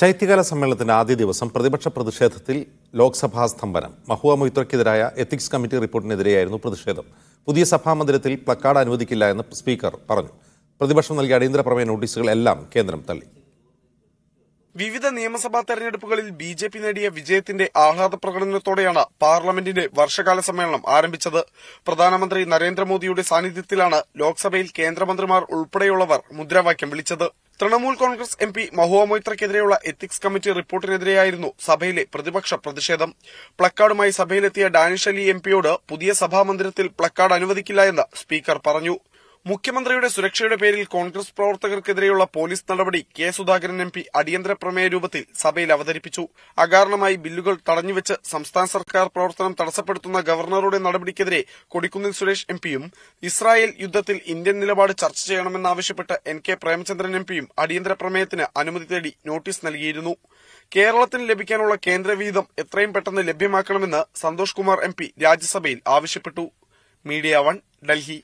ശൈത്യകാല സമ്മേളനത്തിന്റെ ആദ്യ ദിവസം പ്രതിപക്ഷ പ്രതിഷേധത്തിൽ ലോക്സഭാ സ്തംഭനം മഹുവ മൊയ്ത്രയ്ക്കെതിരായ എത്തിക്സ് കമ്മിറ്റി റിപ്പോർട്ടിനെതിരെയായിരുന്നു പ്രതിഷേധം പുതിയ സഭാ മന്ദിരത്തിൽ പ്ലക്കാർഡ് അനുവദിക്കില്ല എന്ന് സ്പീക്കർ പറഞ്ഞു പ്രതിപക്ഷം നൽകിയ അടിയന്തര പ്രമേയ നോട്ടീസുകൾ എല്ലാം കേന്ദ്രം തള്ളി വിവിധ നിയമസഭാ തെരഞ്ഞെടുപ്പുകളിൽ ബി ജെ പി നേടിയ വിജയത്തിന്റെ ആഹ്ലാദ പ്രകടനത്തോടെയാണ് പാർലമെന്റിന്റെ വർഷകാല സമ്മേളനം ആരംഭിച്ചത് പ്രധാനമന്ത്രി നരേന്ദ്രമോദിയുടെ സാന്നിധ്യത്തിലാണ് ലോക്സഭയിൽ കേന്ദ്രമന്ത്രിമാർ ഉൾപ്പെടെയുള്ളവർ മുദ്രാവാക്യം വിളിച്ചത് Trinamool Congress M P Mahua ethics committee റിപ്പോർട്ടിനെതിരെയായിരുന്നു സഭയിലെ പ്രതിപക്ഷ പ്രതിഷേധം പ്ലക്കാർഡുമായി സഭയിലെത്തിയ ഡാനിഷ് അലി എം പിയോട് പുതിയ സഭാമന്ദിരത്തിൽ പ്ലക്കാർഡ് അനുവദിക്കില്ല എന്ന് സ്പീക്കർ പറഞ്ഞു മുഖ്യമന്ത്രിയുടെ സുരക്ഷയുടെ പേരിൽ കോൺഗ്രസ് പ്രവർത്തകർക്കെതിരെയുള്ള പോലീസ് നടപടി കെ സുധാകരൻ എം പി അടിയന്തര പ്രമേയ രൂപത്തിൽ സഭയിൽ അവതരിപ്പിച്ചു അകാരണമായി ബില്ലുകൾ തടഞ്ഞുവച്ച് സംസ്ഥാന സർക്കാർ പ്രവർത്തനം തടസ്സപ്പെടുത്തുന്ന ഗവർണറുടെ നടപടിക്കെതിരെ കൊടിക്കുന്നിൽ സുരേഷ് എം പിയും ഇസ്രായേൽ യുദ്ധത്തിൽ ഇന്ത്യൻ നിലപാട് ചർച്ച ചെയ്യണമെന്നാവശ്യപ്പെട്ട് എൻ കെ പ്രേമചന്ദ്രൻ എം പിയും അടിയന്തര പ്രമേയത്തിന് അനുമതി തേടി നോട്ടീസ് നൽകിയിരുന്നു കേരളത്തിന് ലഭിക്കാനുള്ള കേന്ദ്രവിഹിതം എത്രയും പെട്ടെന്ന് ലഭ്യമാക്കണമെന്ന് സന്തോഷ് കുമാർ എം പി രാജ്യസഭയിൽ ആവശ്യപ്പെട്ടു മീഡിയ വൺ ഡൽഹി